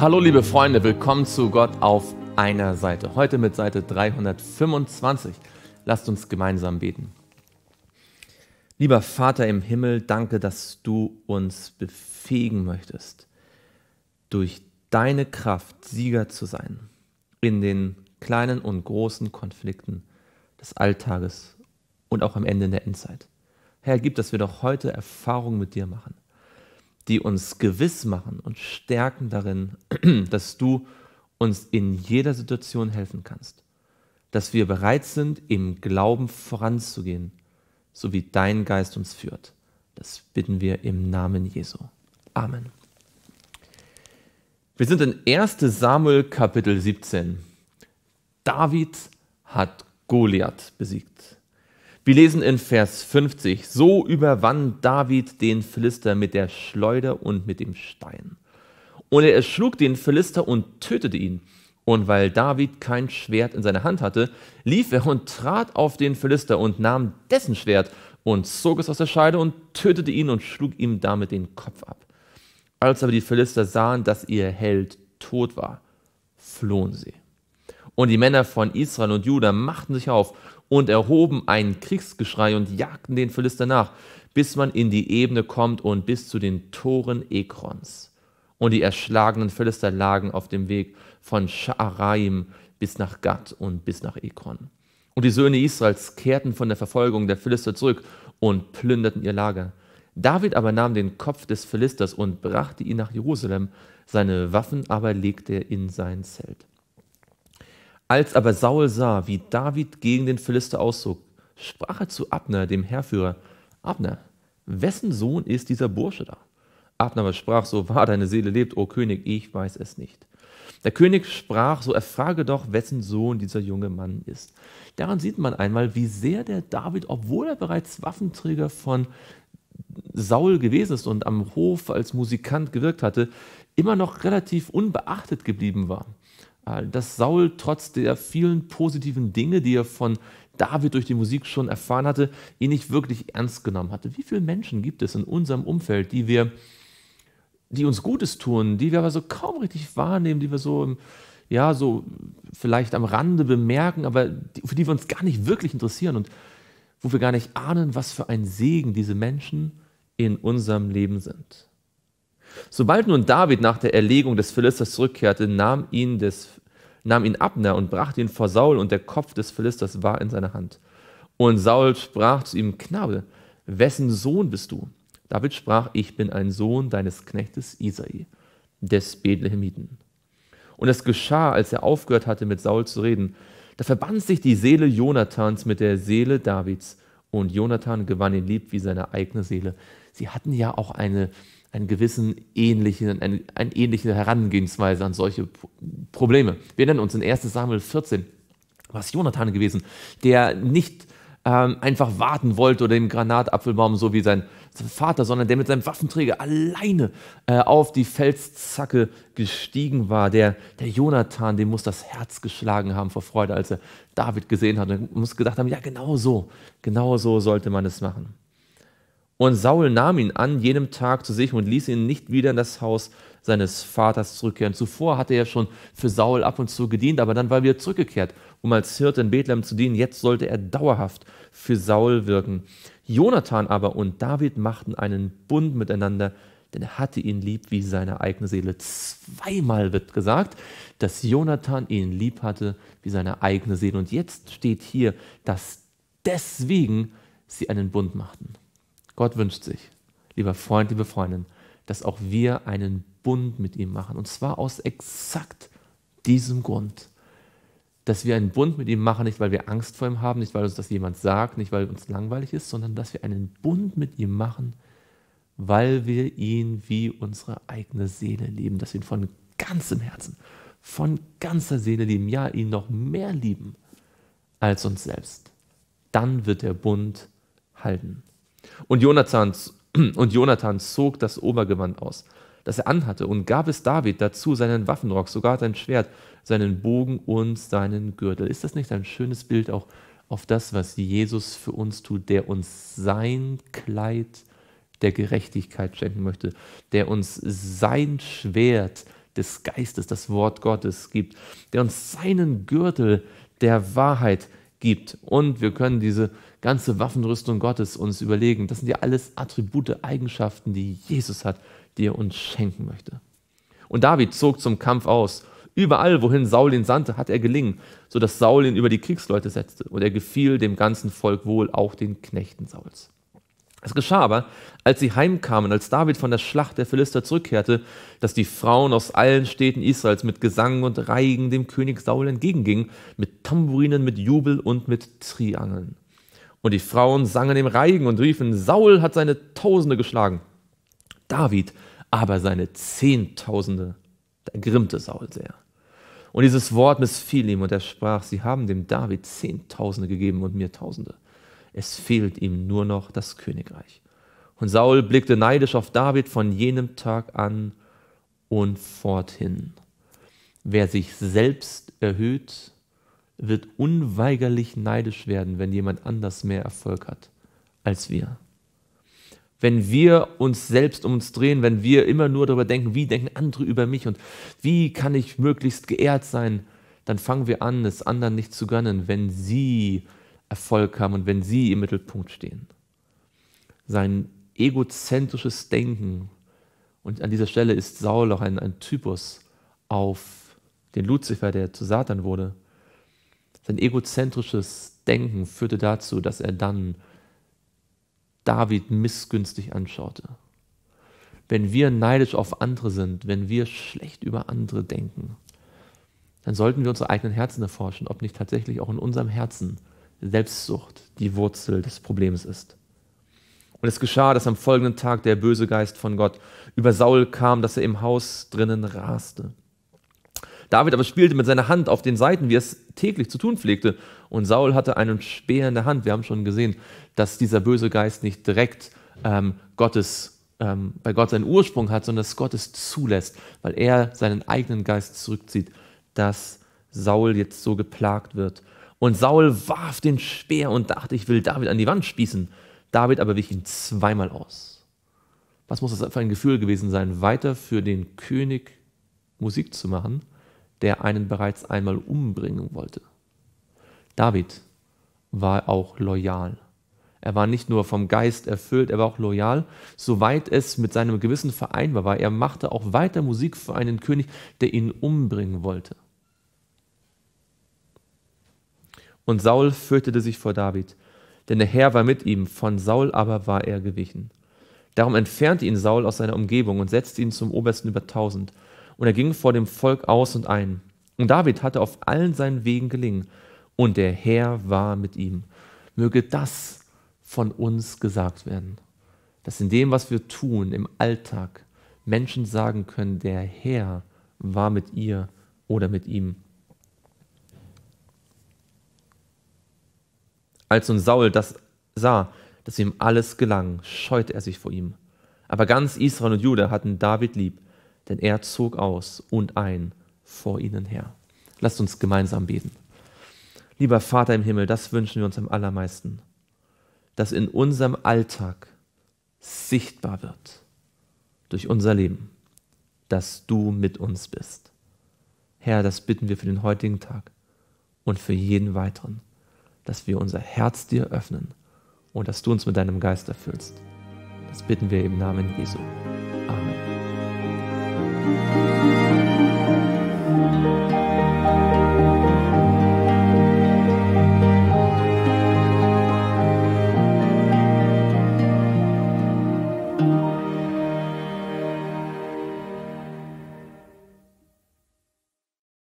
Hallo liebe Freunde, willkommen zu Gott auf einer Seite. Heute mit Seite 325. Lasst uns gemeinsam beten. Lieber Vater im Himmel, danke, dass du uns befähigen möchtest, durch deine Kraft Sieger zu sein in den kleinen und großen Konflikten des Alltages und auch am Ende in der Endzeit. Herr, gib, dass wir doch heute Erfahrung mit dir machen die uns gewiss machen und stärken darin, dass du uns in jeder Situation helfen kannst, dass wir bereit sind, im Glauben voranzugehen, so wie dein Geist uns führt. Das bitten wir im Namen Jesu. Amen. Wir sind in 1 Samuel Kapitel 17. David hat Goliath besiegt. Wir lesen in Vers 50, so überwand David den Philister mit der Schleuder und mit dem Stein. Und er erschlug den Philister und tötete ihn. Und weil David kein Schwert in seiner Hand hatte, lief er und trat auf den Philister und nahm dessen Schwert und zog es aus der Scheide und tötete ihn und schlug ihm damit den Kopf ab. Als aber die Philister sahen, dass ihr Held tot war, flohen sie. Und die Männer von Israel und Juda machten sich auf und erhoben ein Kriegsgeschrei und jagten den Philister nach, bis man in die Ebene kommt und bis zu den Toren Ekrons. Und die erschlagenen Philister lagen auf dem Weg von Schaaraim bis nach Gad und bis nach Ekron. Und die Söhne Israels kehrten von der Verfolgung der Philister zurück und plünderten ihr Lager. David aber nahm den Kopf des Philisters und brachte ihn nach Jerusalem, seine Waffen aber legte er in sein Zelt. Als aber Saul sah, wie David gegen den Philister auszog, sprach er zu Abner, dem Herrführer: Abner, wessen Sohn ist dieser Bursche da? Abner aber sprach, so wahr deine Seele lebt, o König, ich weiß es nicht. Der König sprach, so erfrage doch, wessen Sohn dieser junge Mann ist. Daran sieht man einmal, wie sehr der David, obwohl er bereits Waffenträger von Saul gewesen ist und am Hof als Musikant gewirkt hatte, immer noch relativ unbeachtet geblieben war. Äh, dass Saul trotz der vielen positiven Dinge, die er von David durch die Musik schon erfahren hatte, ihn nicht wirklich ernst genommen hatte. Wie viele Menschen gibt es in unserem Umfeld, die wir, die uns Gutes tun, die wir aber so kaum richtig wahrnehmen, die wir so ja, so vielleicht am Rande bemerken, aber die, für die wir uns gar nicht wirklich interessieren und wo wir gar nicht ahnen, was für ein Segen diese Menschen in unserem Leben sind. Sobald nun David nach der Erlegung des Philisters zurückkehrte, nahm ihn des nahm ihn Abner und brachte ihn vor Saul, und der Kopf des Philisters war in seiner Hand. Und Saul sprach zu ihm, Knabe, wessen Sohn bist du? David sprach, ich bin ein Sohn deines Knechtes Isai, des Bethlehemiten. Und es geschah, als er aufgehört hatte, mit Saul zu reden, da verband sich die Seele Jonathans mit der Seele Davids, und Jonathan gewann ihn lieb wie seine eigene Seele. Sie hatten ja auch eine, einen gewissen ähnlichen, eine, eine ähnliche Herangehensweise an solche Probleme. Wir nennen uns in 1 Samuel 14, was Jonathan gewesen, der nicht ähm, einfach warten wollte oder dem Granatapfelbaum, so wie sein Vater, sondern der mit seinem Waffenträger alleine äh, auf die Felszacke gestiegen war. Der, der Jonathan, dem muss das Herz geschlagen haben vor Freude, als er David gesehen hat. Und muss gedacht haben, ja genau so, genau so sollte man es machen. Und Saul nahm ihn an jenem Tag zu sich und ließ ihn nicht wieder in das Haus seines Vaters zurückkehren. Zuvor hatte er schon für Saul ab und zu gedient, aber dann war er wieder zurückgekehrt, um als Hirte in Bethlehem zu dienen. Jetzt sollte er dauerhaft für Saul wirken. Jonathan aber und David machten einen Bund miteinander, denn er hatte ihn lieb wie seine eigene Seele. Zweimal wird gesagt, dass Jonathan ihn lieb hatte wie seine eigene Seele. Und jetzt steht hier, dass deswegen sie einen Bund machten. Gott wünscht sich, lieber Freund, liebe Freundin, dass auch wir einen Bund mit ihm machen. Und zwar aus exakt diesem Grund. Dass wir einen Bund mit ihm machen, nicht weil wir Angst vor ihm haben, nicht weil uns das jemand sagt, nicht weil uns langweilig ist, sondern dass wir einen Bund mit ihm machen, weil wir ihn wie unsere eigene Seele lieben, dass wir ihn von ganzem Herzen, von ganzer Seele lieben, ja, ihn noch mehr lieben als uns selbst. Dann wird der Bund halten. Und Jonathan, und Jonathan zog das Obergewand aus, das er anhatte, und gab es David dazu seinen Waffenrock, sogar sein Schwert, seinen Bogen und seinen Gürtel. Ist das nicht ein schönes Bild auch auf das, was Jesus für uns tut, der uns sein Kleid der Gerechtigkeit schenken möchte, der uns sein Schwert des Geistes, das Wort Gottes gibt, der uns seinen Gürtel der Wahrheit gibt. Und wir können diese ganze Waffenrüstung Gottes uns überlegen. Das sind ja alles Attribute, Eigenschaften, die Jesus hat, die er uns schenken möchte. Und David zog zum Kampf aus. Überall, wohin Saul ihn sandte, hat er gelingen, sodass Saul ihn über die Kriegsleute setzte und er gefiel dem ganzen Volk wohl, auch den Knechten Sauls. Es geschah aber, als sie heimkamen, als David von der Schlacht der Philister zurückkehrte, dass die Frauen aus allen Städten Israels mit Gesang und Reigen dem König Saul entgegengingen, mit Tamburinen, mit Jubel und mit Triangeln. Und die Frauen sangen im Reigen und riefen, Saul hat seine Tausende geschlagen, David aber seine Zehntausende. Da grimmte Saul sehr. Und dieses Wort missfiel ihm und er sprach, sie haben dem David Zehntausende gegeben und mir Tausende. Es fehlt ihm nur noch das Königreich. Und Saul blickte neidisch auf David von jenem Tag an und forthin. Wer sich selbst erhöht, wird unweigerlich neidisch werden, wenn jemand anders mehr Erfolg hat als wir. Wenn wir uns selbst um uns drehen, wenn wir immer nur darüber denken, wie denken andere über mich und wie kann ich möglichst geehrt sein, dann fangen wir an, es anderen nicht zu gönnen, wenn sie Erfolg haben und wenn sie im Mittelpunkt stehen. Sein egozentrisches Denken, und an dieser Stelle ist Saul auch ein, ein Typus auf den Luzifer, der zu Satan wurde, sein egozentrisches Denken führte dazu, dass er dann David missgünstig anschaute. Wenn wir neidisch auf andere sind, wenn wir schlecht über andere denken, dann sollten wir unsere eigenen Herzen erforschen, ob nicht tatsächlich auch in unserem Herzen Selbstsucht die Wurzel des Problems ist. Und es geschah, dass am folgenden Tag der böse Geist von Gott über Saul kam, dass er im Haus drinnen raste. David aber spielte mit seiner Hand auf den Seiten, wie er es täglich zu tun pflegte. Und Saul hatte einen Speer in der Hand. Wir haben schon gesehen, dass dieser böse Geist nicht direkt ähm, Gottes, ähm, bei Gott seinen Ursprung hat, sondern dass Gott es zulässt, weil er seinen eigenen Geist zurückzieht, dass Saul jetzt so geplagt wird. Und Saul warf den Speer und dachte, ich will David an die Wand spießen. David aber wich ihn zweimal aus. Was muss das für ein Gefühl gewesen sein, weiter für den König Musik zu machen der einen bereits einmal umbringen wollte. David war auch loyal. Er war nicht nur vom Geist erfüllt, er war auch loyal, soweit es mit seinem Gewissen vereinbar war. Er machte auch weiter Musik für einen König, der ihn umbringen wollte. Und Saul fürchtete sich vor David, denn der Herr war mit ihm, von Saul aber war er gewichen. Darum entfernte ihn Saul aus seiner Umgebung und setzte ihn zum Obersten über tausend und er ging vor dem Volk aus und ein. Und David hatte auf allen seinen Wegen gelingen und der Herr war mit ihm. Möge das von uns gesagt werden, dass in dem, was wir tun im Alltag, Menschen sagen können, der Herr war mit ihr oder mit ihm. Als nun Saul das sah, dass ihm alles gelang, scheute er sich vor ihm. Aber ganz Israel und Juda hatten David lieb, denn er zog aus und ein vor ihnen her. Lasst uns gemeinsam beten. Lieber Vater im Himmel, das wünschen wir uns am allermeisten, dass in unserem Alltag sichtbar wird, durch unser Leben, dass du mit uns bist. Herr, das bitten wir für den heutigen Tag und für jeden weiteren, dass wir unser Herz dir öffnen und dass du uns mit deinem Geist erfüllst. Das bitten wir im Namen Jesu. Thank you.